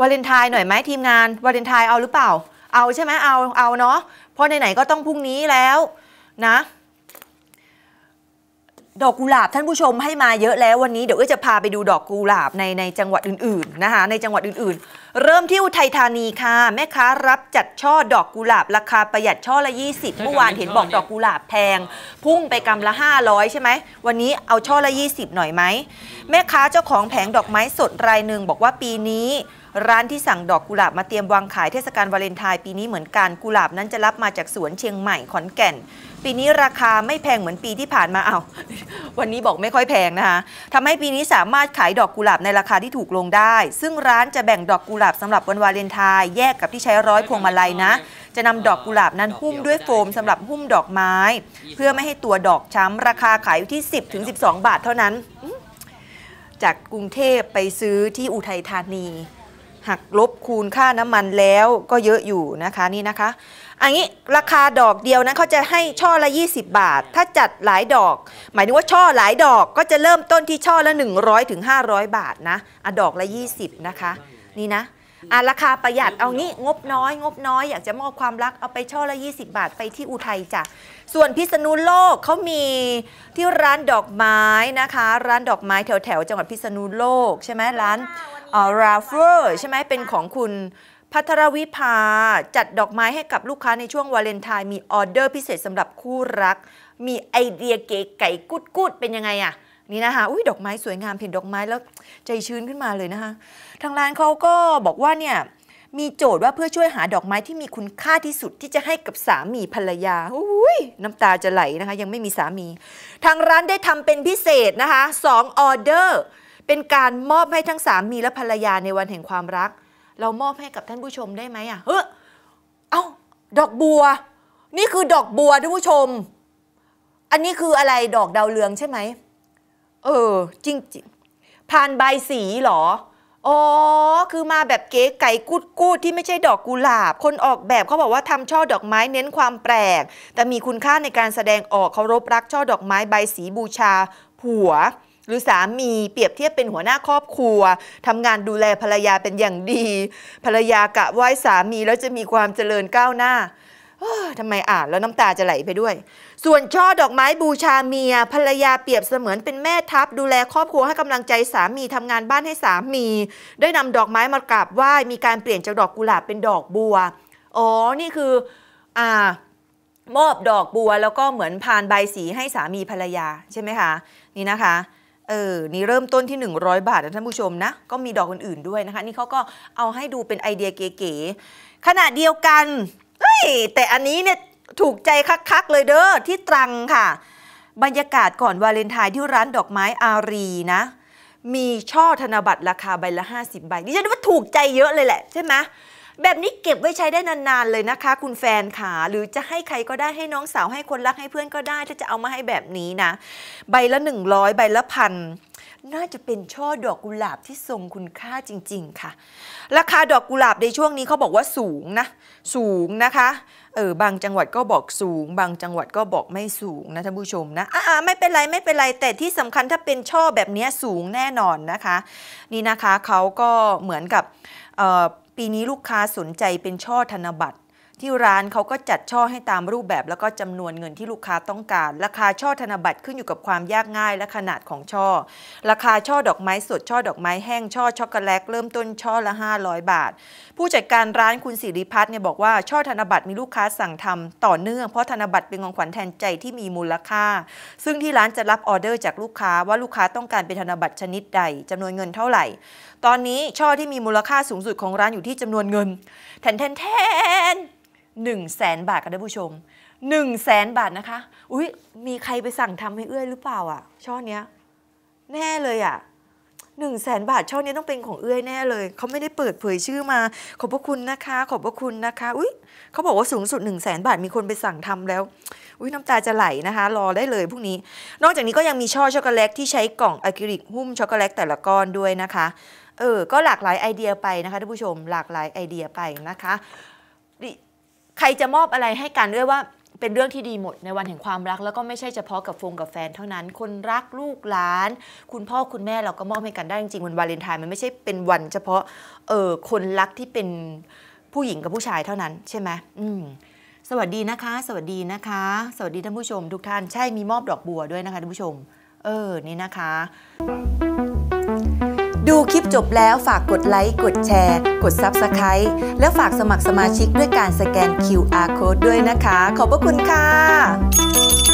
วาเลนไทน์หน่อยไหมทีมงานวาเลนไทน์เอาหรือเปล่า เอาใช่ไหมเอาเอาเนาะเพราะไหนๆก็ต้องพรุ่งนี้แล้วนะ ดอกกุหลาบท่านผู้ชมให้มาเยอะแล้ววันนี้เดี๋ยวก็จะพาไปดูดอกกุหลาบในในจังหวัดอื่นๆนะคะในจังหวัดอื่นๆ เริ่มที่อุทัยธานีค่ะแม่ค้ารับจัดช่อดอกกุหลาบราคาประหยัดช่อละ 20 เมื่อวานเห็นบอกดอกกุหลาบแพงพุ่งไปกำละ 500 ใช่ไหมวันนี้เอาช่อละ20หน่อยไหมแม่ค้าเจ้าของแผงดอกไม้สดรายหนึ่งบอกว่าปีนี้ร้านที่สั่งดอกกุหลาบมาเตรียมวางขายเทศกาลวาเลนไทน์ปีนี้เหมือนกันกุหลาบนั้นจะรับมาจากสวนเชียงใหม่ขอนแก่น ปีนี้ราคาไม่แพงเหมือนปีที่ผ่านมาเอาวันนี้บอกไม่ค่อยแพงนะคะทำให้ปีนี้สามารถขายดอกกุหลาบในราคาที่ถูกลงได้ ซึ่งร้านจะแบ่งดอกกุหลาบสำหรับวันวาเลนไทน์แยกกับที่ใช้ร้อยพวงมาลัยนะจะนำดอกกุหลาบนั้นหุ้มด้วยโฟมสำหรับหุ้มดอกไม้ เพื่อไม่ให้ตัวดอกช้าราคาขายอยู่ที่ 10ถึงสิบาทเท่านั้น จากกรุงเทพไปซื้อที่อุทัยธานีหักลบคูณค่าน้ำมันแล้วก็เยอะอยู่นะคะนี่นะคะอันนี้ราคาดอกเดียวนะเขาจะให้ช่อละ 20 บาท ถ้าจัดหลายดอก หมายถึงว่าช่อหลายดอกก็จะเริ่มต้นที่ช่อละ100ถึง500 บาทนะอะดอกละ 20 นะคะ นี่นะอ่ะราคาประหยัดเอางี้งบน้อย งบน้อยอยากจะมอบความรักเอาไปช่อละ 20 บาทไปที่อุทัยจ้ะส่วนพิษณุโลกเขามีที่ร้านดอกไม้นะคะ ร้านดอกไม้แถวแถวจังหวัดพิษณุโลกใช่ไหมร้านอราฟเฟอร์ใช่ไหมเป็นของคุณพัทรวิภา จัดดอกไม้ให้กับลูกค้าในช่วงวาเลนไทน์มีออเดอร์พิเศษสำหรับคู่รัก มีไอเดียเก๋ไก่กุดกุดเป็นยังไงอะนี่นะคะอุ้ยดอกไม้สวยงามเห็นดอกไม้แล้วใจชื้นขึ้นมาเลยนะคะทางร้านเขาก็บอกว่าเนี่ย มีโจทย์ว่าเพื่อช่วยหาดอกไม้ที่มีคุณค่าที่สุดที่จะให้กับสามีภรรยาอุ้ยน้ำตาจะไหลนะคะยังไม่มีสามี ทางร้านได้ทำเป็นพิเศษนะคะงออเดอร์เป็นการมอบให้ทั้งสามีและภรรยาในวันแห่งความรัก เรามอบให้กับท่านผู้ชมได้ไหมอ่ะเฮ้อเอาดอกบัว นี่คือดอกบัวท่านผู้ชม อันนี้คืออะไรดอกดาวเรืองใช่ไหมเออ จริงๆ ผ่านใบสีหรอ อ๋อ คือมาแบบเก๋ไก่กูดกูดที่ไม่ใช่ดอกกุหลาบ คนออกแบบเขาบอกว่าทำช่อดอกไม้เน้นความแปลก แต่มีคุณค่าในการแสดงออกเคารพรักช่อดอกไม้ใบสีบูชา ผัวหรือสามีเปรียบเทียบเป็นหัวหน้าครอบครัว ทำงานดูแลภรรยาเป็นอย่างดี ภรรยากะไหว้สามีแล้วจะมีความเจริญก้าวหน้าทำไมอ่านแล้วน้ำตาจะไหลไปด้วย ส่วนช่อดอกไม้บูชาเมียภรรยาเปรียบเสมือนเป็นแม่ทัพ ดูแลครอบครัว ให้กำลังใจสามีทำงานบ้านให้สามีได้นำดอกไม้มากราบไหว้มีการเปลี่ยนจากดอกกุหลาบเป็นดอกบัว อ๋อ นี่คือ อ่า มอบดอกบัวแล้วก็เหมือนพานใบสีให้สามีภรรยา ใช่ไหมคะนี่นะคะเออ นี่เริ่มต้นที่ 100 บาทนะท่านผู้ชมนะ ก็มีดอกอื่นๆด้วยนะคะ นี่เขาก็เอาให้ดูเป็นไอเดียเก๋ๆขณะเดียวกันเฮ้ยแต่อันนี้เนี่ยถูกใจคักๆเลยเด้อที่ตรังค่ะ บรรยากาศก่อนวาเลนไทน์ที่ร้านดอกไม้อารีนะ มีช่อธนบัตรราคาใบละ 50ใบดิฉันว่าถูกใจเยอะเลยแหละใช่ไหมแบบนี้เก็บไว้ใช้ได้นานๆเลยนะคะ คุณแฟนขาหรือจะให้ใครก็ได้ให้น้องสาวให้คนรักให้เพื่อนก็ได้ถ้าจะเอามาให้แบบนี้นะ ใบละ 100ใบละพันน่าจะเป็นช่อดอกกุหลาบที่ทรงคุณค่าจริงๆ ค่ะ ราคาดอกกุหลาบในช่วงนี้เขาบอกว่าสูงนะ สูงนะคะเออบางจังหวัดก็บอกสูง บางจังหวัดก็บอกไม่สูงนะท่านผู้ชมนะอ่าไม่เป็นไรไม่เป็นไร แต่ที่สำคัญถ้าเป็นช่อแบบนี้สูงแน่นอนนะคะ นี่นะคะเขาก็เหมือนกับปีนี้ลูกค้าสนใจเป็นช่อธนบัตรที่ร้านเขาก็จัดช่อให้ตามรูปแบบแล้วก็จำนวนเงินที่ลูกค้าต้องการ ราคาช่อธนบัตรขึ้นอยู่กับความยากง่ายและขนาดของช่อ ราคาช่อดอกไม้สด ช่อดอกไม้แห้งช่อช็อกโกแลตเริ่มต้นช่อละ500 บาท ผู้จัดการร้านคุณสิริพัฒน์เนี่ยบอกว่าช่อธนบัตรมีลูกค้าสั่งทำ ต่อเนื่อง เพราะธนบัตรเป็นของขวัญแทนใจที่มีมูลค่า ซึ่งที่ร้านจะรับออเดอร์จากลูกค้าว่าลูกค้าต้องการเป็นธนบัตรชนิดใด จำนวนเงินเท่าไหร่ ตอนนี้ช่อที่มีมูลค่าสูงสุดของร้านอยู่ที่จำนวนเงิน แทนแทน1นึ่งแสนบาทกันท่านผู้ชม1นึ่งแสนบาทนะคะอุ้ยมีใครไปสั่งทำให้เอื้อยหรือเปล่าอะ่ะช่อเนี้ยแน่เลยอะ่ะหนึ่งแสนบาทช่องนี้ต้องเป็นของเอื้อยแน่เลยเขาไม่ได้เปิดเผยชื่อมา ขอบพระคุณนะคะ ขอบพระคุณนะคะอุ้ยเขาบอกว่าสูงสุด1นึ่งแสนบาทมีคนไปสั่งทำแล้วอุ้ยน้ำตาจะไหลนะคะ รอได้เลยพรุ่งนี้ นอกจากนี้ก็ยังมีช่อช็อกโกแลตที่ใช้กล่องอะคริลิกหุ้มช็อกโกแลตแต่ละก้อนด้วยนะคะเออก็หลากหลายไอเดียไปนะคะท่านผู้ชม หลากหลายไอเดียไปนะคะใครจะมอบอะไรให้กันด้วยว่าเป็นเรื่องที่ดีหมดในวันแห่งความรัก แล้วก็ไม่ใช่เฉพาะกับฟงกับแฟน เท่านั้น คนรักลูกหลาน คุณพ่อคุณแม่เราก็มอบให้กันได้จริงๆวันวาเลนไทน์มันไม่ใช่เป็นวันเฉพาะเออคนรักที่เป็นผู้หญิงกับผู้ชายเท่านั้น ใช่ไหมอืมสวัสดีนะคะ สวัสดีนะคะ สวัสดีท่านผู้ชม ทุกท่านใช่มีมอบดอกบัวด้วยนะคะท่านผู้ชม เออนี่นะคะดูคลิปจบแล้วฝากกดไลค์ กดแชร์ กด Subscribe แล้วฝากสมัครสมาชิกด้วยการสแกน QR Code ด้วยนะคะ ขอบพระคุณค่ะ